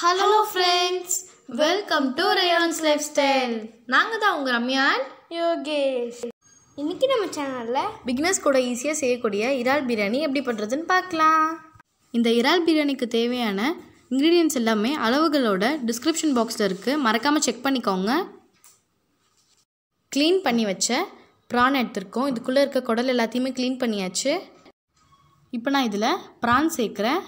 hello friends welcome to Rayan's lifestyle நாங்கள் தான் உங்கள் ரம்யான் யோகேஷ் இன்றைக்கி நம்ம சேனலில் பிக்னஸ் கூட ஈஸியாக செய்யக்கூடிய இறால் பிரியாணி எப்படி பண்ணுறதுன்னு பார்க்கலாம் இந்த இறால் பிரியாணிக்கு தேவையான இன்க்ரீடியன்ஸ் எல்லாமே அளவுகளோட டிஸ்கிரிப்ஷன் பாக்ஸில் இருக்குது மறக்காமல் செக் பண்ணிக்கோங்க க்ளீன் பண்ணி வச்ச ப்ரான் எடுத்திருக்கோம் இதுக்குள்ளே இருக்க குடல் எல்லாத்தையுமே க்ளீன் பண்ணியாச்சு இப்போ நான் இதில் ப்ரான் சேர்க்குறேன்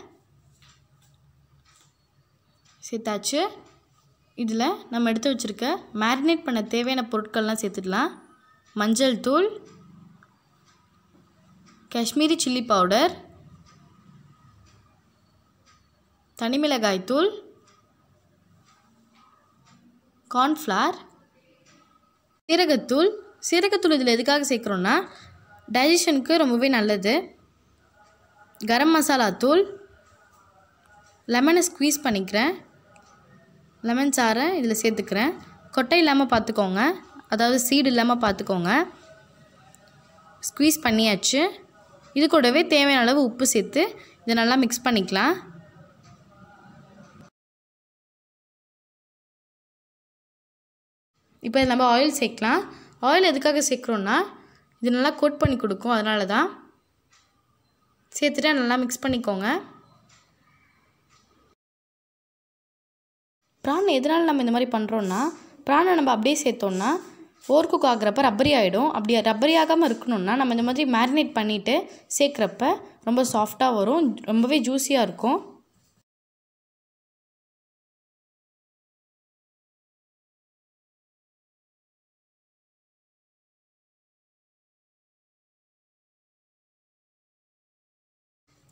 சேர்த்தாச்சு இதில் நம்ம எடுத்து வச்சுருக்க மேரினேட் பண்ண தேவையான பொருட்கள்லாம் சேர்த்துக்கலாம் மஞ்சள் தூள் காஷ்மீரி சில்லி பவுடர் தனிமிளகாய் தூள் கார்ன்ஃப்ளார் சீரகத்தூள் சீரகத்தூள் இதில் எதுக்காக சேர்க்குறோன்னா டைஜஷனுக்கு ரொம்பவே நல்லது கரம் மசாலா தூள் லெமனை ஸ்க்வீஸ் பண்ணிக்கிறேன் லெமன் சாறை இதில் சேர்த்துக்கிறேன் கொட்டை இல்லாமல் பார்த்துக்கோங்க அதாவது சீடு இல்லாமல் பார்த்துக்கோங்க ஸ்க்வீஸ் பண்ணியாச்சு இது கூடவே தேவையான அளவு உப்பு சேர்த்து இதை நல்லா மிக்ஸ் பண்ணிக்கலாம் இப்போ நம்ம ஆயில் சேர்க்கலாம் ஆயில் எதுக்காக சேர்க்குறோன்னா இது நல்லா கோட் பண்ணி கொடுக்கும் அதனால தான் சேர்த்துட்டு நல்லா மிக்ஸ் பண்ணிக்கோங்க பிரான் எதனால் நம்ம இந்த மாதிரி பண்ணுறோன்னா பிரானை நம்ம அப்படியே சேர்த்தோன்னா ஓவர் குக் ஆகிறப்ப ரப்பரி ஆகிடும் அப்படி ரப்பரி ஆகாமல் இருக்கணும்னா நம்ம இந்த மாதிரி மேரினேட் பண்ணிவிட்டு சேர்க்குறப்ப ரொம்ப சாஃப்டாக வரும் ரொம்பவே ஜூஸியாக இருக்கும்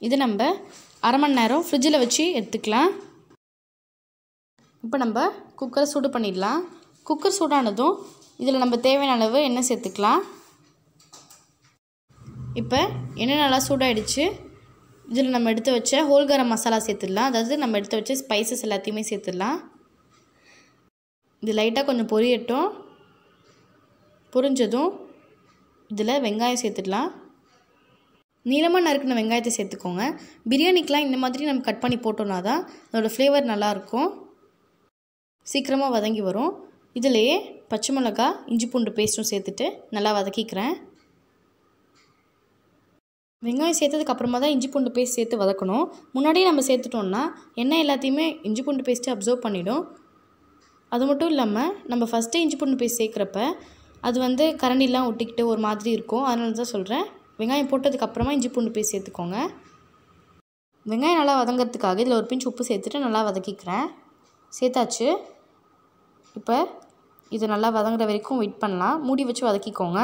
இது நம்ம அரை மணி நேரம் ஃப்ரிட்ஜில் வச்சு எடுத்துக்கலாம் இப்போ நம்ம குக்கரை சூடு பண்ணிடலாம் குக்கர் சூடானதும் இதில் நம்ம தேவையான அளவு எண்ணெய் சேர்த்துக்கலாம் இப்போ எண்ணெய் நல்லா சூடாயிடுச்சு இதில் நம்ம எடுத்து வச்ச ஹோல் கரம் மசாலா சேர்த்துடலாம் அதாவது நம்ம எடுத்து வச்ச ஸ்பைசஸ் எல்லாத்தையுமே சேர்த்துடலாம் இது லைட்டாக கொஞ்சம் பொரியட்டும் பொரிஞ்சதும் இதில் வெங்காயம் சேர்த்துடலாம் நீளமாக நறுக்கின வெங்காயத்தை சேர்த்துக்கோங்க பிரியாணிக்கெலாம் இந்த மாதிரி நம்ம கட் பண்ணி போட்டோன்னா தான் அதோடய ஃப்ளேவர் நல்லாயிருக்கும் சீக்கிரமாக வதங்கி வரும் இதிலையே பச்சை மிளகா இஞ்சி பூண்டு பேஸ்ட்டும் சேர்த்துட்டு நல்லா வதக்கிக்கிறேன் வெங்காயம் சேர்த்ததுக்கு அப்புறமா தான் இஞ்சி பூண்டு பேஸ்ட் சேர்த்து வதக்கணும் முன்னாடியே நம்ம சேர்த்துட்டோம்னா எண்ணெய் எல்லாத்தையுமே இஞ்சி பூண்டு பேஸ்ட்டு அப்சர்வ் பண்ணிவிடும் அது மட்டும் இல்லாமல் நம்ம ஃபஸ்ட்டே இஞ்சி பூண்டு பேஸ்ட் சேர்க்குறப்ப அது வந்து கரண்டிலாம் ஒட்டிக்கிட்டு ஒரு மாதிரி இருக்கும் அதனால தான் சொல்கிறேன் வெங்காயம் போட்டதுக்கப்புறமா இஞ்சி பூண்டு பேஸ்ட் சேர்த்துக்கோங்க வெங்காயம் நல்லா வதங்கிறதுக்காக இதில் ஒரு பிஞ்சு உப்பு சேர்த்துட்டு நல்லா வதக்கிக்கிறேன் சேர்த்தாச்சு இப்போ இது நல்லா வதங்குற வரைக்கும் வெயிட் பண்ணலாம் மூடி வச்சு வதக்கிக்கோங்க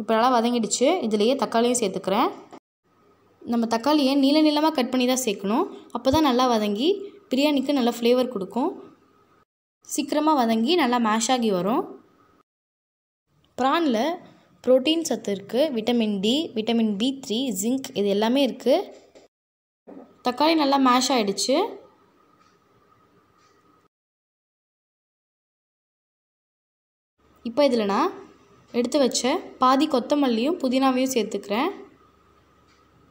இப்போ நல்லா வதங்கிடுச்சு இதுலேயே தக்காளியும் சேர்த்துக்கிறேன் நம்ம தக்காளியை நீள நீளமாக கட் பண்ணி தான் சேர்க்கணும் அப்போ தான் நல்லா வதங்கி பிரியாணிக்கு நல்லா ஃப்ளேவர் கொடுக்கும் சீக்கிரமாக வதங்கி நல்லா மேஷ் ஆகி வரும் ப்ரானில் ப்ரோட்டீன் சத்து இருக்குது vitamin D vitamin B three zinc இது எல்லாமே இருக்குது தக்காளி நல்லா மேஷ் ஆகிடுச்சு இப்போ இதில் நான் எடுத்து வச்ச பாதி கொத்தமல்லியும் புதினாவையும் சேர்த்துக்கிறேன்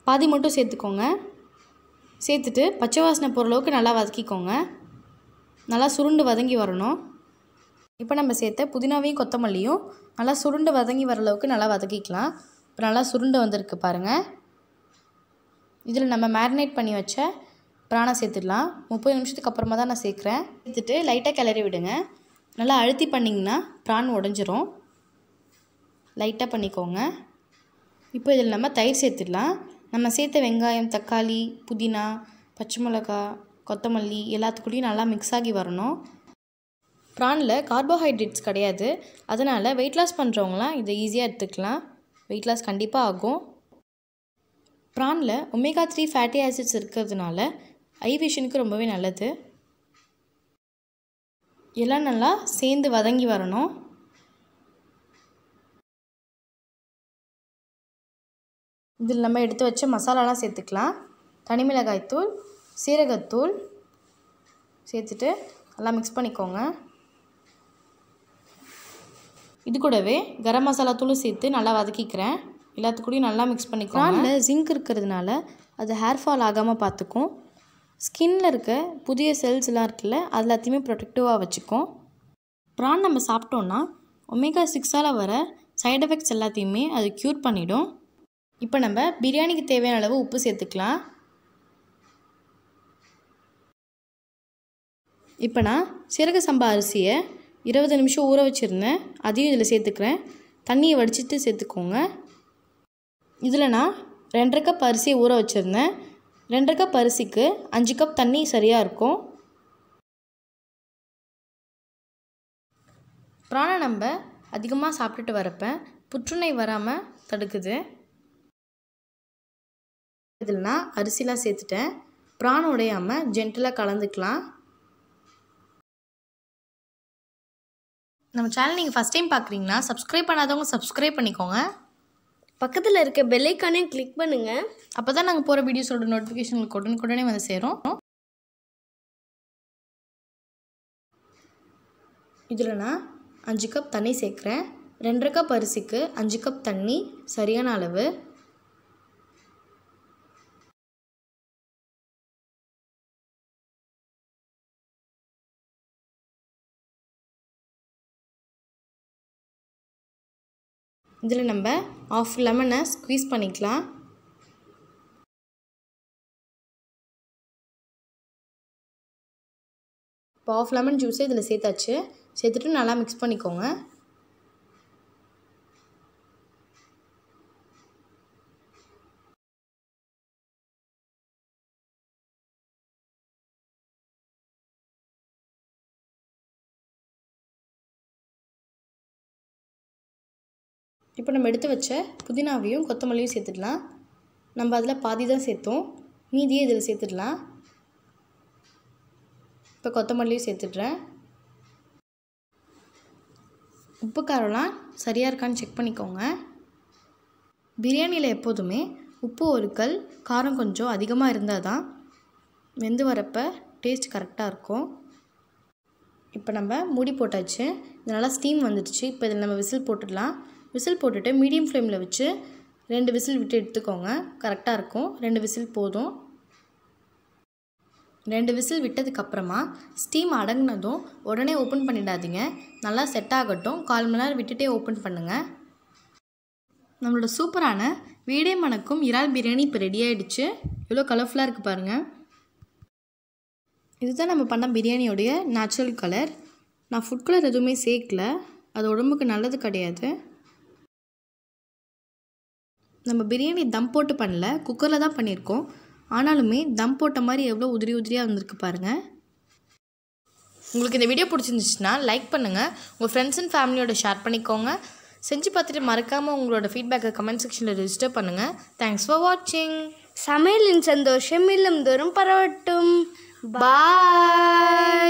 பாதி மட்டும் சேர்த்துக்கோங்க சேர்த்துட்டு பச்சை வாசனை பொருளவுக்கு நல்லா வதக்கிக்கோங்க நல்லா சுருண்டு வதங்கி வரணும் இப்போ நம்ம சேர்த்த புதினாவையும் கொத்தமல்லியும் நல்லா சுருண்டு வதங்கி வர அளவுக்கு நல்லா வதக்கிக்கலாம் இப்போ நல்லா சுருண்டு வந்திருக்கு பாருங்கள் இதில் நம்ம மேரினேட் பண்ணி வச்ச பிராணம் சேர்த்துடலாம் முப்பது நிமிஷத்துக்கு அப்புறமா தான் நான் சேர்க்குறேன் சேர்த்துட்டு லைட்டாக கிளறி விடுங்க நல்லா அழுத்தி பண்ணிங்கன்னா ப்ரான் உடஞ்சிரும் லைட்டாக பண்ணிக்கோங்க இப்போ இதில் நம்ம தயிர் சேர்த்துடலாம் நம்ம சேர்த்த வெங்காயம் தக்காளி புதினா பச்சை மிளகா கொத்தமல்லி எல்லாத்துக்குள்ளேயும் நல்லா மிக்ஸ் ஆகி வரணும் ப்ரானில் கார்போஹைட்ரேட்ஸ் கிடையாது அதனால் வெயிட் லாஸ் பண்ணுறவங்களாம் இதை ஈஸியாக எடுத்துக்கலாம் வெயிட் லாஸ் கண்டிப்பாக ஆகும் ப்ரானில் ஒமேகா த்ரீ ஃபேட்டி ஆசிட்ஸ் இருக்கிறதுனால ஐ விஷனுக்கு ரொம்பவே நல்லது எல்லாம் நல்லா சேர்ந்து வதங்கி வரணும் இதில் நம்ம எடுத்து வச்ச மசாலாலாம் சேர்த்துக்கலாம் தனி மிளகாய்த்தூள் சீரகத்தூள் சேர்த்துட்டு எல்லாம் மிக்ஸ் பண்ணிக்கோங்க இது கூடவே கரம் மசாலா தூளும் சேர்த்து நல்லா வதக்கிக்கிறேன் எல்லாத்துக்கூடையும் நல்லா மிக்ஸ் பண்ணிக்கலாம் அதில் ஜிங்க் இருக்கிறதுனால அது ஹேர் ஃபால் ஆகாமல் பார்த்துக்கும் ஸ்கின்னில் இருக்க புதிய செல்ஸ்லாம் இருக்குல்ல அது எல்லாத்தையுமே ப்ரொடெக்டிவாக வச்சுக்கும் ப்ரான் நம்ம சாப்பிட்டோன்னா ஒமேகா சிக்ஸால் வர சைட் எஃபெக்ட்ஸ் எல்லாத்தையுமே அது க்யூர் பண்ணிவிடும் இப்போ நம்ம பிரியாணிக்கு தேவையான அளவு உப்பு சேர்த்துக்கலாம் இப்போ நான் சீரக சம்பா அரிசியை இருபது நிமிஷம் ஊற வச்சுருந்தேன் அதையும் இதில் சேர்த்துக்கிறேன் தண்ணியை வடிச்சிட்டு சேர்த்துக்கோங்க இதில் நான் ரெண்டரை கப் அரிசியை ஊற வச்சுருந்தேன் ரெண்டரை கப் அரிசிக்கு அஞ்சு கப் தண்ணி சரியாக இருக்கும் பிராணம் நம்ம அதிகமாக சாப்பிட்டுட்டு வரப்ப புற்றுநோய் வராமல் தடுக்குது இதில் அரிசிலாம் சேர்த்துட்டேன் பிராணம் உடையாமல் ஜென்டலாக கலந்துக்கலாம் நம்ம சேனல் நீங்கள் ஃபஸ்ட் டைம் பார்க்குறீங்கன்னா சப்ஸ்கிரைப் பண்ணாதவங்க சப்ஸ்கிரைப் பண்ணிக்கோங்க பக்கத்தில் இருக்க பெல்லைக்கானே கிளிக் பண்ணுங்கள் அப்போ தான் நாங்கள் போகிற வீடியோஸோட நோட்டிஃபிகேஷனுக்கு உடனுக்குடனே வந்து சேரும் இதில் நான் அஞ்சு கப் தண்ணி சேர்க்குறேன் ரெண்டரை கப் அரிசிக்கு அஞ்சு கப் தண்ணி சரியான அளவு இதில் நம்ம ஆஃப் லெமனை ஸ்க்வீஸ் பண்ணிக்கலாம் இப்போ ஆஃப் லெமன் ஜூஸை இதில் சேர்த்தாச்சு சேர்த்துட்டு நல்லா மிக்ஸ் பண்ணிக்கோங்க இப்போ நம்ம எடுத்து வச்ச புதினாவையும் கொத்தமல்லியும் சேர்த்துடலாம் நம்ம அதில் பாதி தான் சேர்த்தோம் மீதியே இதில் சேர்த்துடலாம் இப்போ கொத்தமல்லியும் சேர்த்துட்றேன் உப்பு காரம்லாம் சரியாக இருக்கான்னு செக் பண்ணிக்கோங்க பிரியாணியில் எப்போதுமே உப்பு ஒரு கல் காரம் கொஞ்சம் அதிகமாக இருந்தால் தான் வெந்து வரப்போ டேஸ்ட் கரெக்டாக இருக்கும் இப்போ நம்ம மூடி போட்டாச்சு இதனால் ஸ்டீம் வந்துடுச்சு இப்போ இதில் நம்ம விசில் போட்டுடலாம் விசில் போட்டுட்டு மீடியம் ஃப்ளேமில் வச்சு ரெண்டு விசில் விட்டு எடுத்துக்கோங்க கரெக்டாக இருக்கும் ரெண்டு விசில் போதும் ரெண்டு விசில் விட்டதுக்கப்புறமா ஸ்டீம் அடங்கினதும் உடனே ஓப்பன் பண்ணிடாதீங்க நல்லா செட் ஆகட்டும் கால் மணி நேரம் விட்டுட்டே ஓப்பன் பண்ணுங்கள் நம்மளோட சூப்பரான வீடே மணக்கும் இறால் பிரியாணி இப்போ ரெடி ஆகிடுச்சு எவ்வளோ கலர்ஃபுல்லாக இருக்குது பாருங்கள் இதுதான் நம்ம பண்ண பிரியாணியோடைய நேச்சுரல் கலர் நான் ஃபுட் கலர் எதுவுமே சேர்க்கல அது உடம்புக்கு நல்லது கிடையாது நம்ம பிரியாணி தம் போட்டு பண்ணல குக்கரில் தான் பண்ணியிருக்கோம் ஆனாலுமே தம் போட்ட மாதிரி எவ்வளோ உதிரி உதிரியாக வந்திருக்கு பாருங்கள் உங்களுக்கு இந்த வீடியோ பிடிச்சிருந்துச்சுன்னா லைக் பண்ணுங்கள் உங்கள் ஃப்ரெண்ட்ஸ் அண்ட் ஃபேமிலியோட ஷேர் பண்ணிக்கோங்க செஞ்சு பார்த்துட்டு மறக்காமல் உங்களோட ஃபீட்பேக்கை கமெண்ட் செக்ஷனில் ரிஜிஸ்டர் பண்ணுங்கள் தேங்க்ஸ் ஃபார் வாட்சிங் சமையலின் சந்தோஷம் இல்லம் தோறும் பரவட்டும் பாய்